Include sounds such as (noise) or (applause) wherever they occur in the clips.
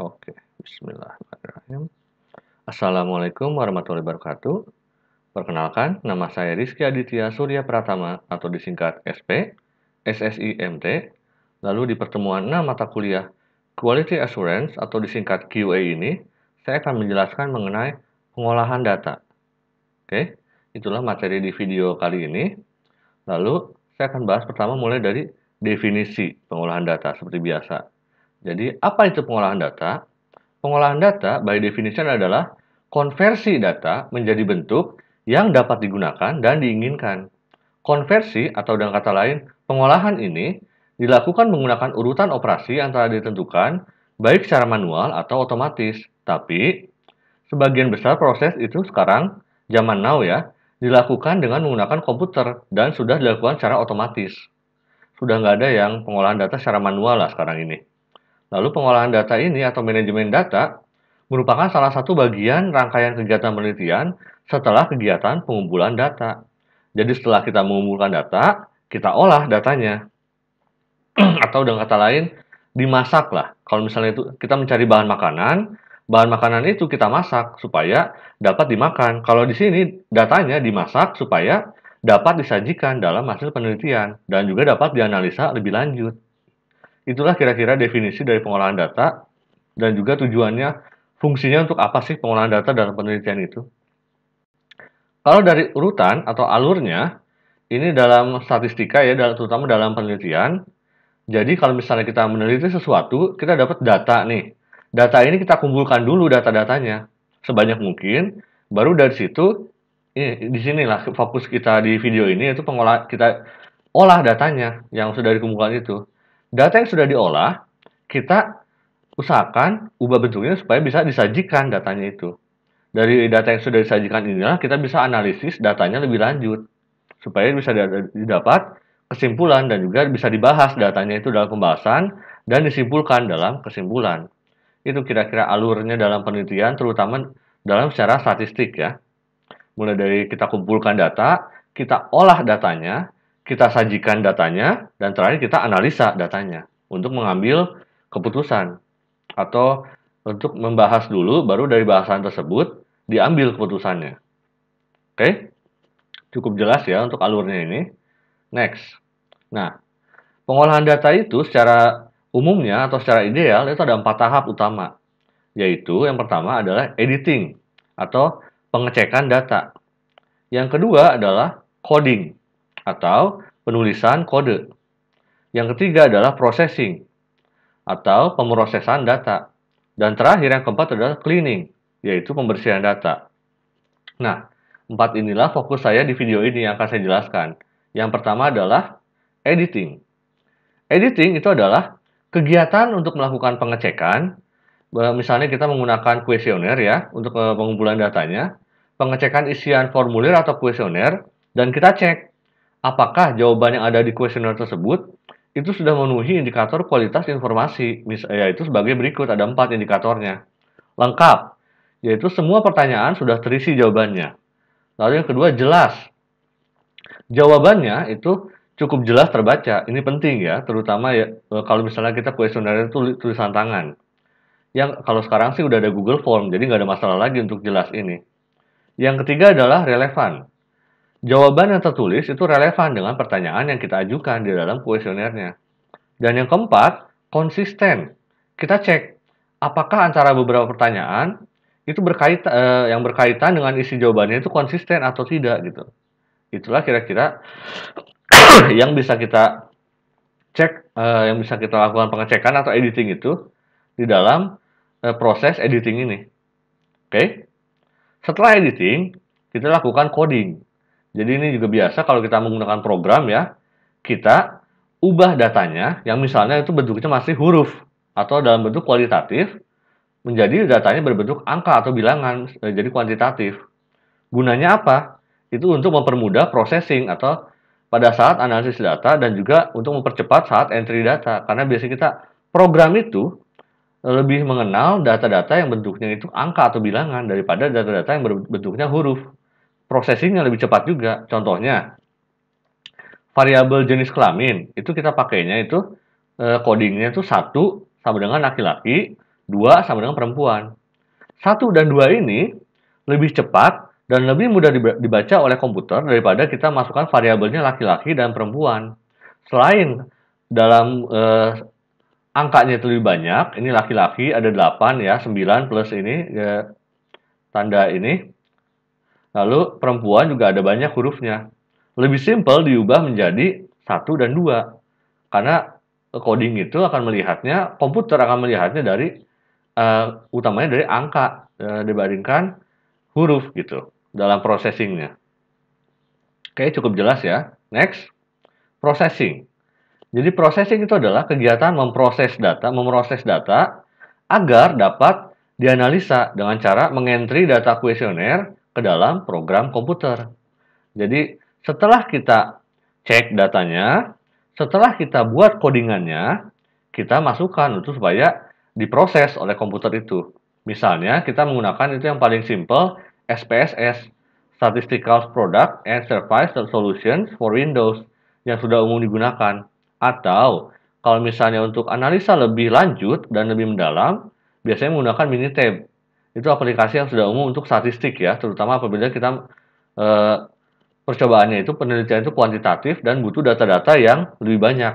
Oke, bismillahirrahmanirrahim. Assalamualaikum warahmatullahi wabarakatuh. Perkenalkan, nama saya Rizky Aditya Surya Pratama atau disingkat SP, SSI MT Lalu di pertemuan 6 mata kuliah Quality Assurance atau disingkat QA ini, saya akan menjelaskan mengenai pengolahan data. Oke, itulah materi di video kali ini. Lalu, saya akan bahas pertama mulai dari definisi pengolahan data seperti biasa. Jadi, apa itu pengolahan data? Pengolahan data by definition adalah konversi data menjadi bentuk yang dapat digunakan dan diinginkan. Konversi atau dengan kata lain, pengolahan ini dilakukan menggunakan urutan operasi yang telah ditentukan baik secara manual atau otomatis. Tapi, sebagian besar proses itu sekarang, zaman now ya, dilakukan dengan menggunakan komputer dan sudah dilakukan secara otomatis. Sudah nggak ada yang pengolahan data secara manual lah sekarang ini. Lalu pengolahan data ini atau manajemen data merupakan salah satu bagian rangkaian kegiatan penelitian setelah kegiatan pengumpulan data. Jadi setelah kita mengumpulkan data, kita olah datanya. (clears throat) atau dengan kata lain, dimasak lah. Kalau misalnya itu kita mencari bahan makanan, bahan makanan itu kita masak supaya dapat dimakan. Kalau di sini datanya dimasak supaya dapat disajikan dalam hasil penelitian dan juga dapat dianalisa lebih lanjut. Itulah kira-kira definisi dari pengolahan data dan juga tujuannya, fungsinya untuk apa sih pengolahan data dalam penelitian itu. Kalau dari urutan atau alurnya, ini dalam statistika ya, terutama dalam penelitian. Jadi kalau misalnya kita meneliti sesuatu, kita dapat data nih. Data ini kita kumpulkan dulu data-datanya sebanyak mungkin, baru dari situ ini di sinilah fokus kita di video ini yaitu pengolah kita olah datanya yang sudah dikumpulkan itu. Data yang sudah diolah, kita usahakan ubah bentuknya supaya bisa disajikan datanya itu. Dari data yang sudah disajikan inilah kita bisa analisis datanya lebih lanjut supaya bisa didapat kesimpulan dan juga bisa dibahas datanya itu dalam pembahasan dan disimpulkan dalam kesimpulan. Itu kira-kira alurnya dalam penelitian terutama dalam secara statistik ya. Mulai dari kita kumpulkan data, kita olah datanya, kita sajikan datanya, dan terakhir kita analisa datanya untuk mengambil keputusan atau untuk membahas dulu, baru dari bahasan tersebut diambil keputusannya. Oke, cukup jelas ya untuk alurnya ini. Next, nah pengolahan data itu secara umumnya atau secara ideal itu ada empat tahap utama, yaitu yang pertama adalah editing atau pengecekan data. Yang kedua adalah coding atau penulisan kode. Yang ketiga adalah processing atau pemrosesan data. Dan terakhir yang keempat adalah cleaning, yaitu pembersihan data. Nah, empat inilah fokus saya di video ini yang akan saya jelaskan. Yang pertama adalah editing. Editing itu adalah kegiatan untuk melakukan pengecekan, misalnya kita menggunakan kuesioner ya untuk e, pengumpulan datanya, pengecekan isian formulir atau kuesioner, dan kita cek apakah jawaban yang ada di kuesioner tersebut itu sudah memenuhi indikator kualitas informasi, yaitu sebagai berikut, ada empat indikatornya. Lengkap, yaitu semua pertanyaan sudah terisi jawabannya. Lalu yang kedua, jelas. Jawabannya itu cukup jelas terbaca. Ini penting ya, terutama ya e, kalau misalnya kita kuesioner itu tulisan tangan. Yang kalau sekarang sih udah ada Google Form, jadi nggak ada masalah lagi untuk jelas ini. Yang ketiga adalah relevan. Jawaban yang tertulis itu relevan dengan pertanyaan yang kita ajukan di dalam kuesionernya. Dan yang keempat, konsisten. Kita cek apakah antara beberapa pertanyaan itu berkaitan eh, yang berkaitan dengan isi jawabannya itu konsisten atau tidak gitu. Itulah kira-kira (coughs) yang bisa kita cek eh, yang bisa kita lakukan pengecekan atau editing itu di dalam eh, proses editing ini. Oke. Okay? Setelah editing, kita lakukan coding. Jadi ini juga biasa kalau kita menggunakan program ya, kita ubah datanya yang misalnya itu bentuknya masih huruf atau dalam bentuk kualitatif menjadi datanya berbentuk angka atau bilangan e, jadi kuantitatif. Gunanya apa? Itu untuk mempermudah processing atau pada saat analisis data dan juga untuk mempercepat saat entry data karena biasanya kita program itu lebih mengenal data-data yang bentuknya itu angka atau bilangan daripada data-data yang bentuknya huruf processingnya lebih cepat juga. Contohnya, variabel jenis kelamin itu kita pakainya itu eh, codingnya itu satu sama dengan laki-laki, dua sama dengan perempuan. Satu dan dua ini lebih cepat dan lebih mudah dibaca oleh komputer daripada kita masukkan variabelnya laki-laki dan perempuan. Selain dalam eh, angkanya itu lebih banyak, ini laki-laki ada 8 ya, 9 plus ini eh, tanda ini Lalu perempuan juga ada banyak hurufnya. Lebih simpel diubah menjadi satu dan dua. Karena coding itu akan melihatnya, komputer akan melihatnya dari uh, utamanya dari angka uh, dibandingkan huruf gitu dalam processingnya. Oke, cukup jelas ya. Next, processing. Jadi processing itu adalah kegiatan memproses data, memproses data agar dapat dianalisa dengan cara mengentri data kuesioner ke dalam program komputer. Jadi setelah kita cek datanya, setelah kita buat codingannya, kita masukkan itu supaya diproses oleh komputer itu. Misalnya kita menggunakan itu yang paling simple, SPSS, Statistical Product and Service Solutions for Windows, yang sudah umum digunakan. Atau kalau misalnya untuk analisa lebih lanjut dan lebih mendalam, biasanya menggunakan Minitab itu aplikasi yang sudah umum untuk statistik ya, terutama apabila kita e, percobaannya itu penelitian itu kuantitatif dan butuh data-data yang lebih banyak.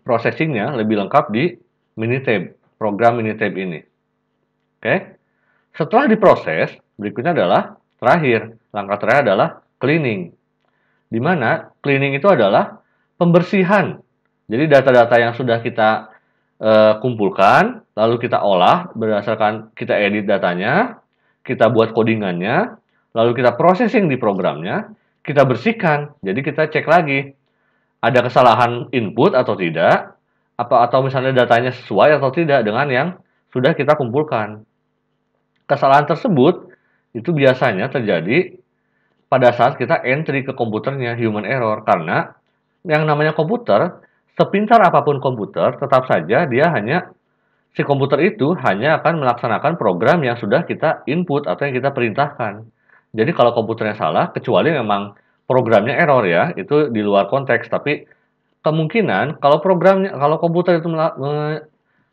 Processingnya lebih lengkap di Minitab, program Minitab ini. Oke. Setelah diproses, berikutnya adalah terakhir. Langkah terakhir adalah cleaning. Dimana cleaning itu adalah pembersihan. Jadi data-data yang sudah kita uh, kumpulkan, lalu kita olah berdasarkan kita edit datanya, kita buat codingannya, lalu kita processing di programnya, kita bersihkan. Jadi kita cek lagi ada kesalahan input atau tidak, apa atau misalnya datanya sesuai atau tidak dengan yang sudah kita kumpulkan. Kesalahan tersebut itu biasanya terjadi pada saat kita entry ke komputernya human error karena yang namanya komputer sepintar apapun komputer, tetap saja dia hanya si komputer itu hanya akan melaksanakan program yang sudah kita input atau yang kita perintahkan. Jadi kalau komputernya salah, kecuali memang programnya error ya, itu di luar konteks. Tapi kemungkinan kalau programnya, kalau komputer itu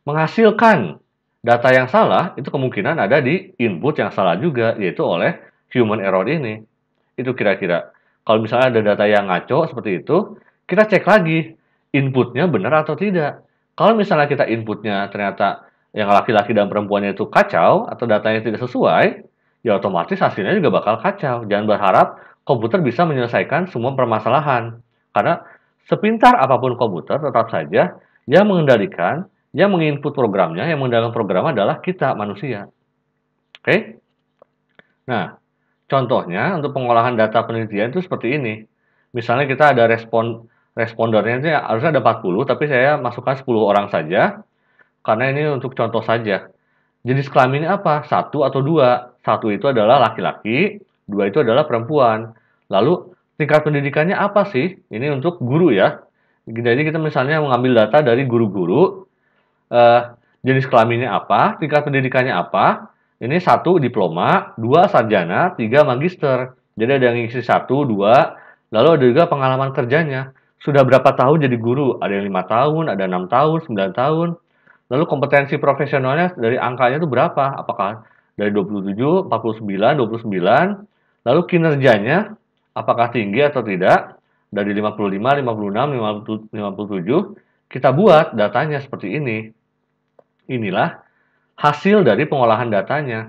menghasilkan data yang salah, itu kemungkinan ada di input yang salah juga, yaitu oleh human error ini. Itu kira-kira. Kalau misalnya ada data yang ngaco seperti itu, kita cek lagi inputnya benar atau tidak. Kalau misalnya kita inputnya ternyata yang laki-laki dan perempuannya itu kacau atau datanya tidak sesuai, ya otomatis hasilnya juga bakal kacau. Jangan berharap komputer bisa menyelesaikan semua permasalahan. Karena sepintar apapun komputer, tetap saja yang mengendalikan, yang menginput programnya, yang mengendalikan program adalah kita, manusia. Oke? Nah, contohnya untuk pengolahan data penelitian itu seperti ini. Misalnya kita ada respon respondernya sih harusnya ada 40, tapi saya masukkan 10 orang saja, karena ini untuk contoh saja. Jenis kelaminnya apa? Satu atau dua. Satu itu adalah laki-laki, dua itu adalah perempuan. Lalu tingkat pendidikannya apa sih? Ini untuk guru ya. Jadi kita misalnya mengambil data dari guru-guru, eh, jenis kelaminnya apa, tingkat pendidikannya apa. Ini satu diploma, dua sarjana, tiga magister. Jadi ada yang ngisi satu, dua, lalu ada juga pengalaman kerjanya sudah berapa tahun jadi guru? Ada yang lima tahun, ada enam tahun, sembilan tahun. Lalu kompetensi profesionalnya dari angkanya itu berapa? Apakah dari 27, 49, 29? Lalu kinerjanya apakah tinggi atau tidak? Dari 55, 56, puluh 57, kita buat datanya seperti ini. Inilah hasil dari pengolahan datanya.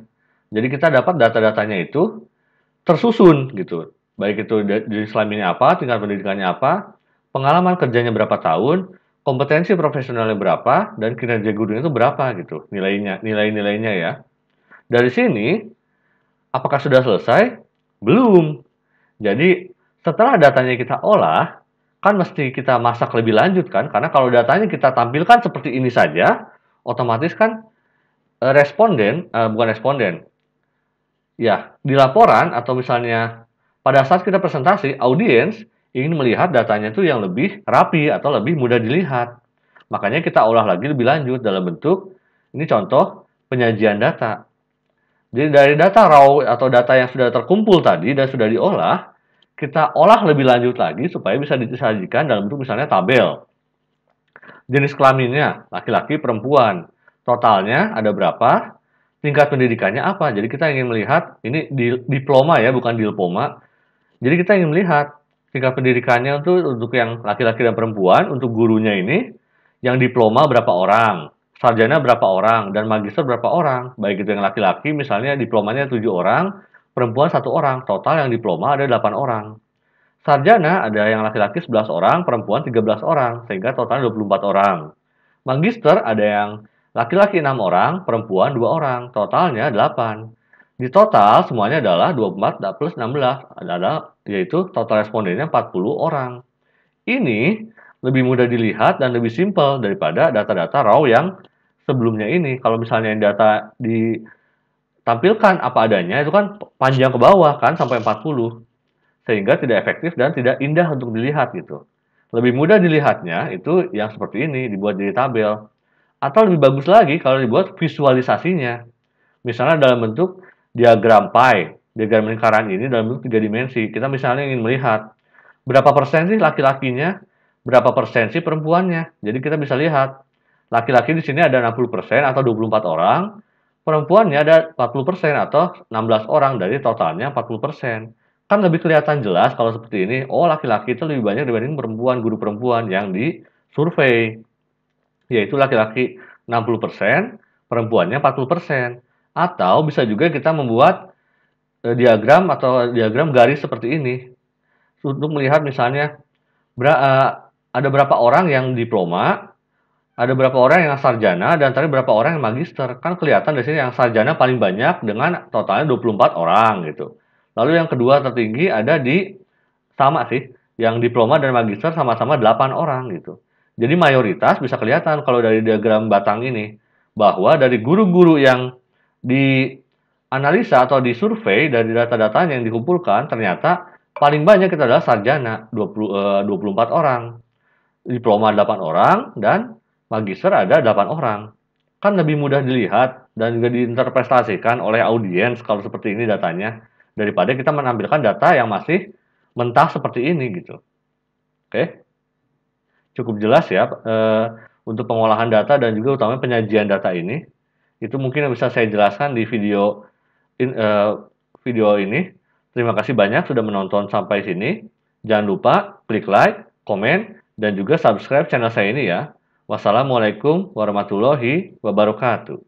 Jadi kita dapat data-datanya itu tersusun gitu. Baik itu dari kelaminnya apa, tingkat pendidikannya apa, pengalaman kerjanya berapa tahun, kompetensi profesionalnya berapa, dan kinerja gurunya itu berapa gitu, nilainya, nilai-nilainya ya. Dari sini, apakah sudah selesai? Belum. Jadi, setelah datanya kita olah, kan mesti kita masak lebih lanjut kan, karena kalau datanya kita tampilkan seperti ini saja, otomatis kan eh, responden, uh, bukan responden, ya, di laporan atau misalnya pada saat kita presentasi, audiens ingin melihat datanya itu yang lebih rapi atau lebih mudah dilihat. Makanya kita olah lagi lebih lanjut dalam bentuk ini contoh penyajian data. Jadi dari data raw atau data yang sudah terkumpul tadi dan sudah diolah, kita olah lebih lanjut lagi supaya bisa disajikan dalam bentuk misalnya tabel. Jenis kelaminnya, laki-laki, perempuan. Totalnya ada berapa? Tingkat pendidikannya apa? Jadi kita ingin melihat, ini diploma ya, bukan dilpoma. Jadi kita ingin melihat tingkat pendidikannya itu untuk yang laki-laki dan perempuan, untuk gurunya ini, yang diploma berapa orang, sarjana berapa orang, dan magister berapa orang. Baik itu yang laki-laki, misalnya diplomanya tujuh orang, perempuan satu orang, total yang diploma ada delapan orang. Sarjana ada yang laki-laki 11 orang, perempuan tiga belas orang, sehingga totalnya empat orang. Magister ada yang laki-laki 6 orang, perempuan dua orang, totalnya delapan di total semuanya adalah 24 plus 16, adalah yaitu total respondennya 40 orang. Ini lebih mudah dilihat dan lebih simpel daripada data-data raw yang sebelumnya ini. Kalau misalnya yang data ditampilkan apa adanya itu kan panjang ke bawah kan sampai 40. Sehingga tidak efektif dan tidak indah untuk dilihat gitu. Lebih mudah dilihatnya itu yang seperti ini dibuat jadi tabel. Atau lebih bagus lagi kalau dibuat visualisasinya. Misalnya dalam bentuk diagram pie, diagram lingkaran ini dalam bentuk tiga dimensi. Kita misalnya ingin melihat berapa persen sih laki-lakinya, berapa persen sih perempuannya. Jadi kita bisa lihat laki-laki di sini ada 60 persen atau 24 orang, perempuannya ada 40 persen atau 16 orang dari totalnya 40 persen. Kan lebih kelihatan jelas kalau seperti ini, oh laki-laki itu lebih banyak dibanding perempuan, guru perempuan yang di survei. Yaitu laki-laki 60 persen, perempuannya 40 persen. Atau bisa juga kita membuat eh, diagram atau diagram garis seperti ini untuk melihat misalnya ber, eh, ada berapa orang yang diploma, ada berapa orang yang sarjana dan tadi berapa orang yang magister. Kan kelihatan di sini yang sarjana paling banyak dengan totalnya 24 orang gitu. Lalu yang kedua tertinggi ada di sama sih, yang diploma dan magister sama-sama 8 orang gitu. Jadi mayoritas bisa kelihatan kalau dari diagram batang ini bahwa dari guru-guru yang di analisa atau di survei dari data-data yang dikumpulkan ternyata paling banyak kita adalah sarjana 20, eh, 24 orang, diploma 8 orang dan magister ada 8 orang. Kan lebih mudah dilihat dan juga diinterpretasikan oleh audiens kalau seperti ini datanya daripada kita menampilkan data yang masih mentah seperti ini gitu. Oke. Cukup jelas ya eh, untuk pengolahan data dan juga utamanya penyajian data ini. Itu mungkin yang bisa saya jelaskan di video in, uh, video ini. Terima kasih banyak sudah menonton sampai sini. Jangan lupa klik like, komen, dan juga subscribe channel saya ini ya. Wassalamualaikum warahmatullahi wabarakatuh.